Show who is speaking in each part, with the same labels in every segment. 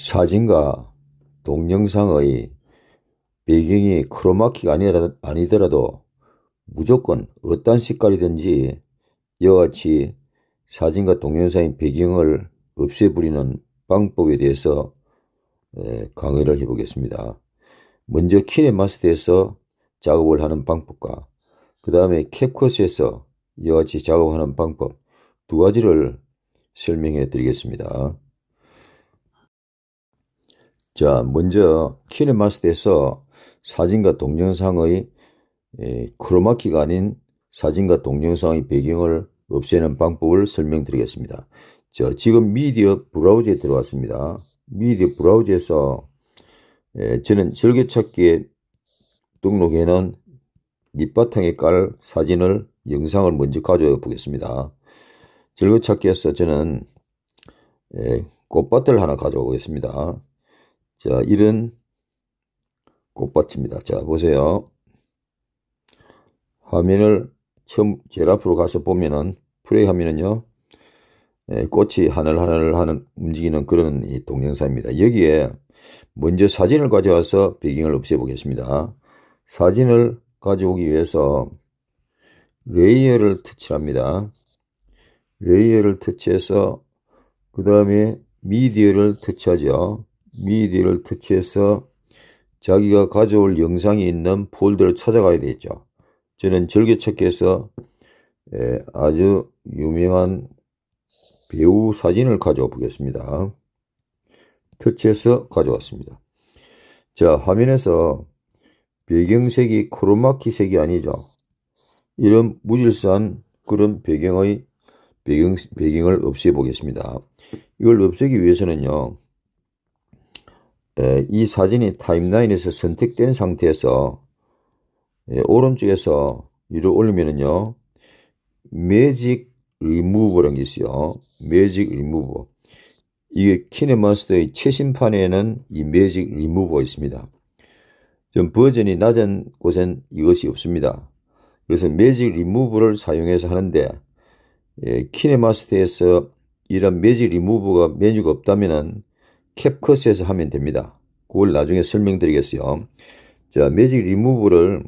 Speaker 1: 사진과 동영상의 배경이 크로마키가 아니더라도 무조건 어떤 색깔이든지 이와 같이 사진과 동영상의 배경을 없애버리는 방법에 대해서 강의를 해보겠습니다. 먼저 키네마스터에서 작업을 하는 방법과 그 다음에 캡컷에서 이와 같이 작업하는 방법 두 가지를 설명해 드리겠습니다. 자, 먼저 키네마스터에서 사진과 동영상의 크로마키가 아닌 사진과 동영상의 배경을 없애는 방법을 설명드리겠습니다. 자, 지금 미디어 브라우저에 들어왔습니다. 미디어 브라우저에서 에, 저는 즐겨찾기에 등록해놓은 밑바탕에 깔 사진을 영상을 먼저 가져와 보겠습니다. 즐겨찾기에서 저는 에, 꽃밭을 하나 가져오겠습니다. 자, 이런 꽃밭입니다. 자, 보세요. 화면을 처음 제일 앞으로 가서 보면은 플레이 화면은요. 예, 꽃이 하늘하늘 하는 움직이는 그런 이 동영상입니다. 여기에 먼저 사진을 가져와서 배경을 없애 보겠습니다. 사진을 가져오기 위해서 레이어를 터치합니다. 레이어를 터치해서 그 다음에 미디어를 터치하죠. 미디를 터치해서 자기가 가져올 영상이 있는 폴더를 찾아가야 되죠. 겠 저는 절개척에서 예, 아주 유명한 배우 사진을 가져와 보겠습니다. 터치해서 가져왔습니다. 자 화면에서 배경색이 크로마키 색이 아니죠. 이런 무질서한 그런 배경의 배경, 배경을 없애보겠습니다. 이걸 없애기 위해서는요. 이 사진이 타임라인에서 선택된 상태에서 오른쪽에서 위로 올리면은요 매직 리무버라는 게 있어요 매직 리무버 이게 키네마스터의 최신판에는 이 매직 리무버가 있습니다 좀 버전이 낮은 곳엔 이것이 없습니다 그래서 매직 리무버를 사용해서 하는데 키네마스터에서 이런 매직 리무버가 메뉴가 없다면은 캡컷에서 하면 됩니다. 그걸 나중에 설명드리겠어요. 자, 매직 리무브를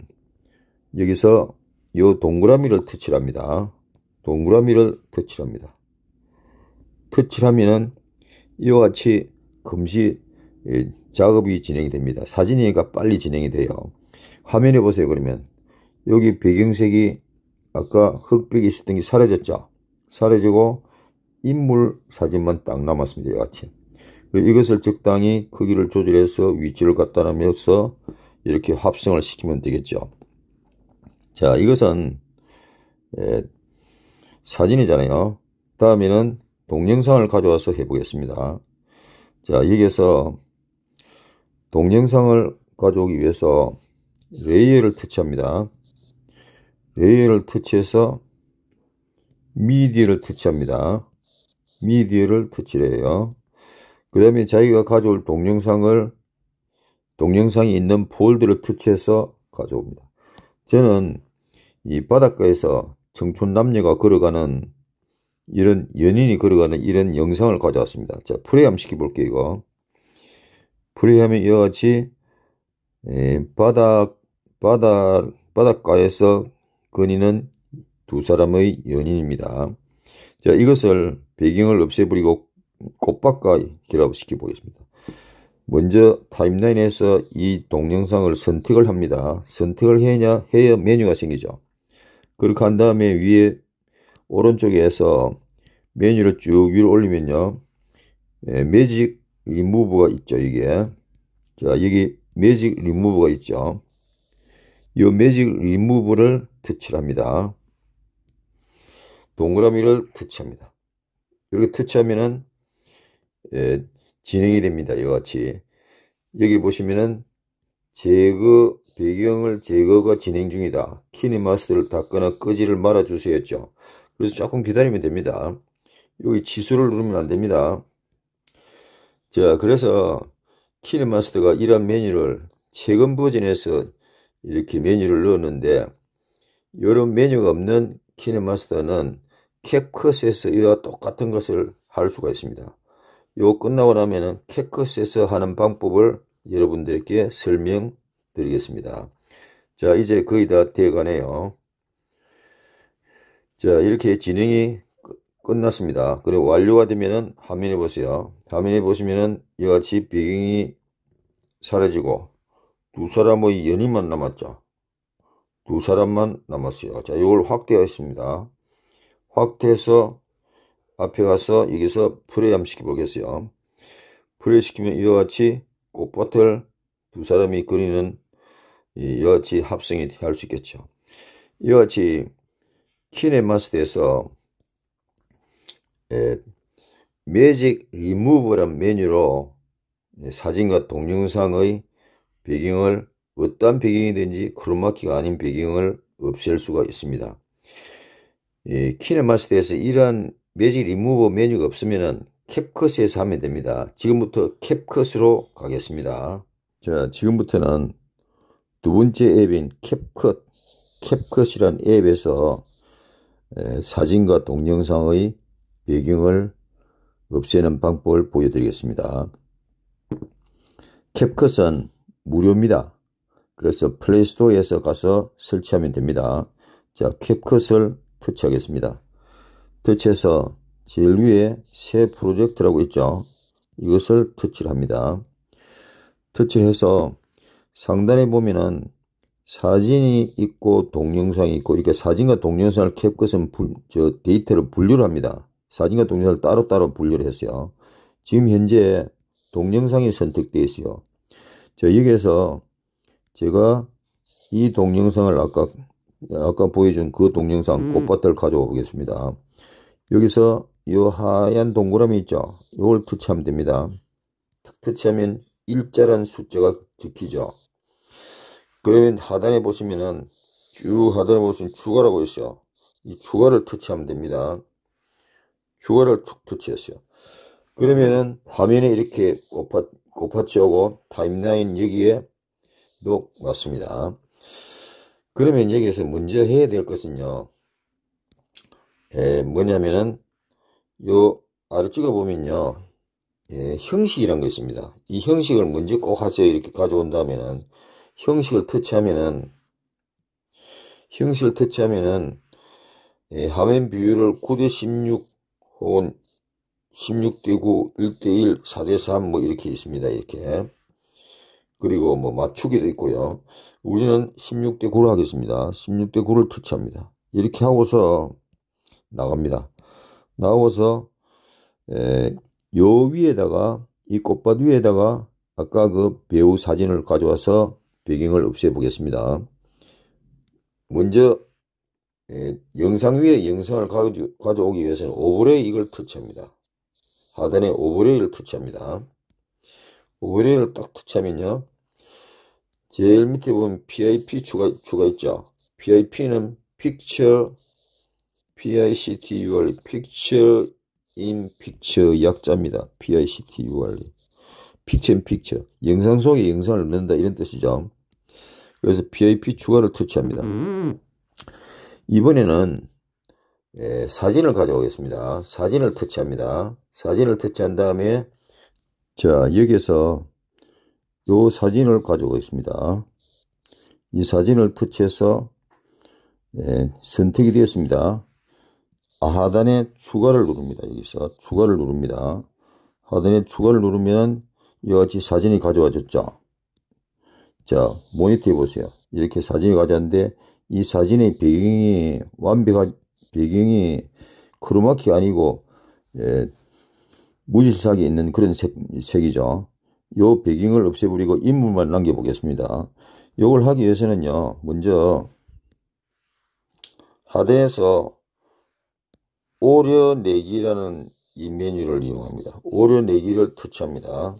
Speaker 1: 여기서 요 동그라미를 터치합니다. 동그라미를 터치합니다. 터치하면은 를 이와 같이 금시 예, 작업이 진행이 됩니다. 사진이니까 빨리 진행이 돼요. 화면에 보세요. 그러면 여기 배경색이 아까 흑백이 있었던 게 사라졌죠. 사라지고 인물 사진만 딱 남았습니다. 이와 같이. 이것을 적당히 크기를 조절해서 위치를 갖다 놓으면서 이렇게 합성을 시키면 되겠죠. 자, 이것은 예, 사진이잖아요. 다음에는 동영상을 가져와서 해보겠습니다. 자, 여기에서 동영상을 가져오기 위해서 레이어를 터치합니다. 레이어를 터치해서 미디어를 터치합니다. 미디어를 터치를 해요. 그다음에 자기가 가져올 동영상을 동영상이 있는 폴드를 투치해서 가져옵니다. 저는 이 바닷가에서 청춘 남녀가 걸어가는 이런 연인이 걸어가는 이런 영상을 가져왔습니다. 자, 프레이 시켜볼게요, 이거. 프레이이 이와 같이 예, 바다, 바다, 바닷가에서 거니는 두 사람의 연인입니다. 자, 이것을 배경을 없애버리고 꽃밭과 결합시켜 보겠습니다. 먼저 타임라인에서 이 동영상을 선택을 합니다. 선택을 해야, 해야 메뉴가 생기죠. 그렇게 한 다음에 위에 오른쪽에서 메뉴를 쭉 위로 올리면요. 예, 매직 리무브가 있죠. 이게. 자 여기 매직 리무브가 있죠. 이 매직 리무브를 터치합니다. 동그라미를 터치합니다. 이렇게 터치하면은 예, 진행이 됩니다. 이와 같이 여기 보시면은 제거 배경을 제거가 진행 중이다. 키니마스를 닫거나 꺼지를 말아 주세요죠. 그래서 조금 기다리면 됩니다. 여기 지수를 누르면 안 됩니다. 자, 그래서 키니마스터가 이런 메뉴를 최근 버전에서 이렇게 메뉴를 넣었는데 이런 메뉴가 없는 키니마스터는 캡컷에서 이와 똑같은 것을 할 수가 있습니다. 요 끝나고 나면은 캐커스에서 하는 방법을 여러분들께 설명드리겠습니다. 자 이제 거의 다 되어가네요. 자 이렇게 진행이 끝났습니다. 그리고 완료가 되면은 화면에 보세요. 화면에 보시면은 이같이 배경이 사라지고 두 사람의 연인만 남았죠. 두 사람만 남았어요. 자, 이걸 확대하겠습니다 확대해서 앞에 가서 여기서 프레암 시켜보겠어요. 프레 시키면 이와 같이 꽃밭을 두 사람이 그리는 이와 같이 합성이 할 수 있겠죠. 이와 같이 키네마스터에서 예, 매직 리무버란 메뉴로 예, 사진과 동영상의 배경을 어떤 배경이든지 크로마키가 아닌 배경을 없앨 수가 있습니다. 키네마스터에서 예, 이러한 매직 리무버 메뉴가 없으면 캡컷에서 하면 됩니다. 지금부터 캡컷으로 가겠습니다. 자, 지금부터는 두 번째 앱인 캡컷, 캡컷이란 앱에서 사진과 동영상의 배경을 없애는 방법을 보여드리겠습니다. 캡컷은 무료입니다. 그래서 플레이스토어에서 가서 설치하면 됩니다. 자, 캡컷을 터치하겠습니다. 터치해서 제일 위에 새 프로젝트라고 있죠. 이것을 터치를 합니다. 터치를 해서 상단에 보면은 사진이 있고 동영상이 있고 이렇게 사진과 동영상을 캡것은저 데이터를 분류를 합니다. 사진과 동영상을 따로따로 분류를 했어요. 지금 현재 동영상이 선택되어 있어요. 저 여기에서 제가 이 동영상을 아까 아까 보여준 그 동영상 음. 꽃밭을 가져와 보겠습니다. 여기서 이 하얀 동그라미 있죠. 이걸 터치하면 됩니다. 터치하면 일자란 숫자가 찍히죠. 그러면 하단에 보시면은 쭉 하단에 보시면 추가라고 있어요. 이 추가를 터치하면 됩니다. 추가를 툭 터치했어요. 그러면은 화면에 이렇게 곱하, 곱하치하고 타임라인 여기에 녹 왔습니다. 그러면 여기에서 먼저 해야 될 것은요. 예, 뭐냐면은 요 아래 찍어 보면요 예, 형식이란 게 있습니다 이 형식을 먼저 꼭 하세요 이렇게 가져온다면은 형식을 터치하면은 형식을 터치하면은 예, 화면 비율을 9대16 혹은 16대9 1대1 4대3 뭐 이렇게 있습니다 이렇게 그리고 뭐 맞추기도 있고요 우리는 16대9로 하겠습니다 16대9를 터치합니다 이렇게 하고서 나갑니다. 나와서 에, 요 위에다가 이 꽃밭 위에다가 아까 그 배우 사진을 가져와서 배경을 없애 보겠습니다. 먼저 에, 영상 위에 영상을 가져, 오기 위해서는 오브레이 를 터치합니다. 하단에 오브레이를 터치합니다. 오브레이를 딱 터치하면요. 제일 밑에 보면 PIP 추가, 추가 있죠. PIP는 Picture PICTUR, Picture in Picture 약자입니다. PICTUR, Picture in Picture, 영상 속에 영상을 넣는다 이런 뜻이죠. 그래서 PIP 추가를 터치합니다. 음. 이번에는 예, 사진을 가져오겠습니다. 사진을 터치합니다. 사진을 터치한 다음에 자 여기에서 요 사진을 가져오겠습니다. 이 사진을 터치해서 예, 선택이 되었습니다. 하단에 추가를 누릅니다. 여기서 추가를 누릅니다. 하단에 추가를 누르면 이와 같이 사진이 가져와졌죠. 자 모니터에 보세요. 이렇게 사진이 가져왔는데 이 사진의 배경이 완벽한 배경이 크로마키 아니고 예, 무지색이 사 있는 그런 색, 색이죠. 요 배경을 없애버리고 인물만 남겨보겠습니다. 요걸 하기 위해서는요. 먼저 하단에서 오려내기라는 이 메뉴를 이용합니다. 오려내기를 터치합니다.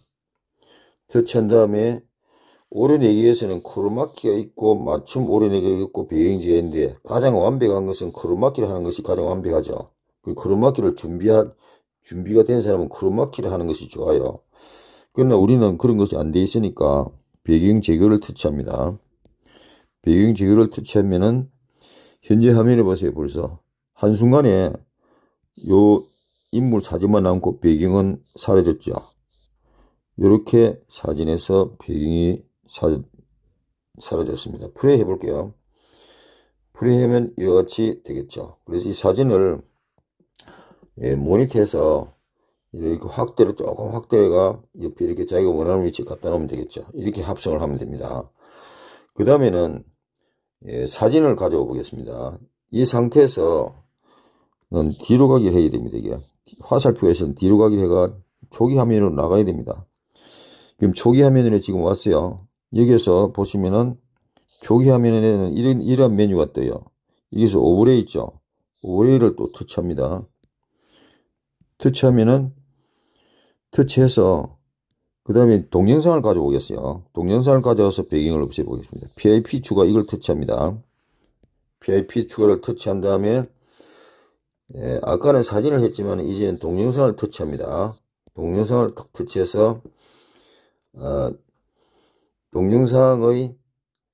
Speaker 1: 터치한 다음에 오려내기에서는 크로마키가 있고 맞춤 오려내기가 있고 배경지가있는데 가장 완벽한 것은 크로마키를 하는 것이 가장 완벽하죠. 그 크로마키를 준비한 준비가 된 사람은 크로마키를 하는 것이 좋아요. 그러나 우리는 그런 것이 안 돼 있으니까 배경 제거를 터치합니다. 배경 제거를 터치하면은 현재 화면을 보세요 벌써 한순간에 요 인물 사진만 남고 배경은 사라졌죠. 이렇게 사진에서 배경이 사, 사라졌습니다. 프레이 해볼게요. 프레이 하면 이같이 와 되겠죠. 그래서 이 사진을 예, 모니터에서 이렇게 확대를 조금 확대가 해 옆에 이렇게 자기가 원하는 위치에 갖다 놓으면 되겠죠. 이렇게 합성을 하면 됩니다. 그 다음에는 예, 사진을 가져오 보겠습니다. 이 상태에서 뒤로 가기를 해야 됩니다. 이게 화살표에서는 뒤로 가기를 해가 초기 화면으로 나가야 됩니다. 지금 초기 화면으로 지금 왔어요. 여기에서 보시면은 초기 화면에는 이런 이런 메뉴가 떠요. 여기서 오버레이 있죠. 오버레이를 또 터치합니다. 터치하면은 터치해서 그 다음에 동영상을 가져오겠어요. 동영상을 가져와서 배경을 없애보겠습니다. PIP 추가 이걸 터치합니다. PIP 추가를 터치한 다음에 예, 아까는 사진을 했지만 이제는 동영상을 터치합니다. 동영상을 탁 터치해서 어, 동영상의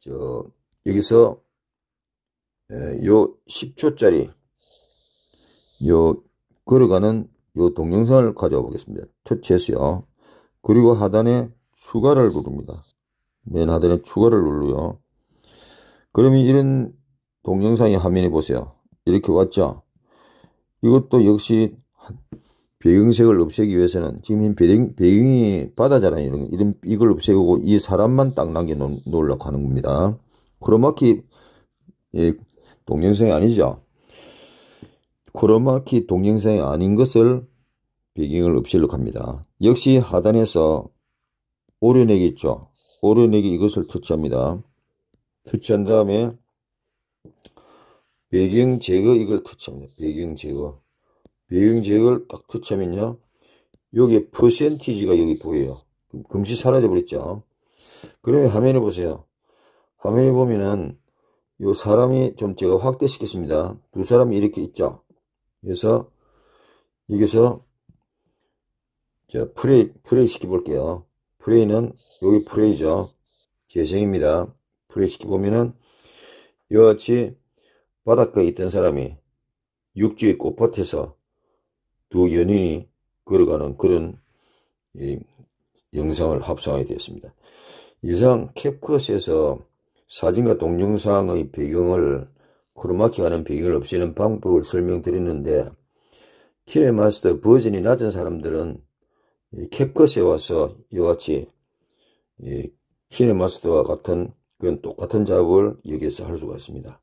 Speaker 1: 저 여기서 예, 요 10초짜리 요 걸어가는 요 동영상을 가져와 보겠습니다. 터치해서요. 그리고 하단에 추가를 누릅니다. 맨 하단에 추가를 누르요. 그러면 이런 동영상의 화면에 보세요. 이렇게 왔죠? 이것도 역시 배경색을 없애기 위해서는 지금 배경, 배경이 바다잖아요. 이런, 이런, 이걸 없애고 이 사람만 딱 남겨놓으려고 하는 겁니다. 크로마키, 예, 동영상이 아니죠. 크로마키 동영상이 아닌 것을 배경을 없애려고 합니다. 역시 하단에서 오려내기 있죠. 오려내기 이것을 터치합니다. 터치한 다음에 배경 제거 이걸 터치합니다. 배경 제거. 배경 제거를 딱 터치하면요. 여기 에 퍼센티지가 여기 보여요. 금시 사라져 버렸죠. 그러면 화면에 보세요. 화면에 보면은 요 사람이 좀 제가 확대시켰습니다. 두 사람이 이렇게 있죠. 그래서 여기서 자 프레이 프레이 시켜 볼게요. 프레이는 여기 프레이죠. 재생입니다. 프레이 시켜 보면은 이와 같이 바닷가에 있던 사람이 육지의 꽃밭에서 두 연인이 걸어가는 그런 영상을 합성하게 되었습니다. 이상 캡컷에서 사진과 동영상의 배경을 크로마키하는 배경을 없애는 방법을 설명드렸는데 키네마스터 버전이 낮은 사람들은 캡컷에 와서 이와 같이 키네마스터와 같은 그런 똑같은 작업을 여기에서 할 수가 있습니다.